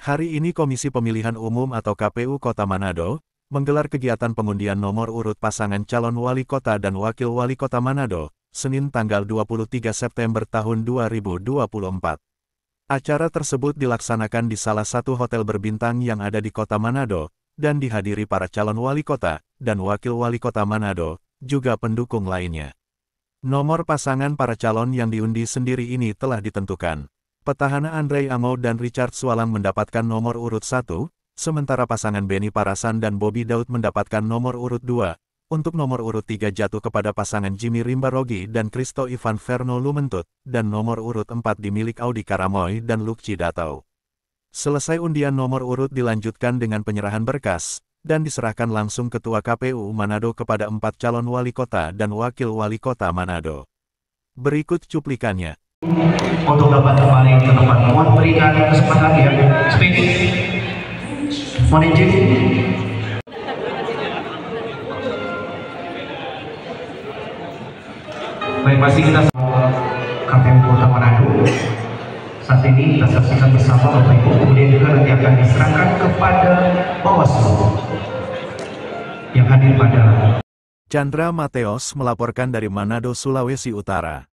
Hari ini Komisi Pemilihan Umum atau KPU Kota Manado, menggelar kegiatan pengundian nomor urut pasangan calon wali kota dan wakil wali kota Manado, Senin tanggal 23 September tahun 2024. Acara tersebut dilaksanakan di salah satu hotel berbintang yang ada di kota Manado, dan dihadiri para calon wali kota dan wakil wali kota Manado, juga pendukung lainnya. Nomor pasangan para calon yang diundi sendiri ini telah ditentukan. Petahana Andrei Amo dan Richard Sualam mendapatkan nomor urut 1, sementara pasangan Benny Parasan dan Bobby Daud mendapatkan nomor urut 2. Untuk nomor urut 3 jatuh kepada pasangan Jimmy Rimbarogi dan Kristo Ivan Verno Lumentut, dan nomor urut 4 dimilik Audi Karamoy dan Luke Cidatau. Selesai undian nomor urut dilanjutkan dengan penyerahan berkas, dan diserahkan langsung Ketua KPU Manado kepada empat calon wali kota dan wakil wali kota Manado. Berikut cuplikannya untuk dapat kembali ke tempat mohon berikan kesempatan ya space mohon izin baik pasti kita KPM Kota Manado saat ini kita saksikan bersama Bapak Ibu kemudian juga nanti akan diserahkan kepada Bawaslu yang hadir pada Chandra Mateos melaporkan dari Manado, Sulawesi Utara.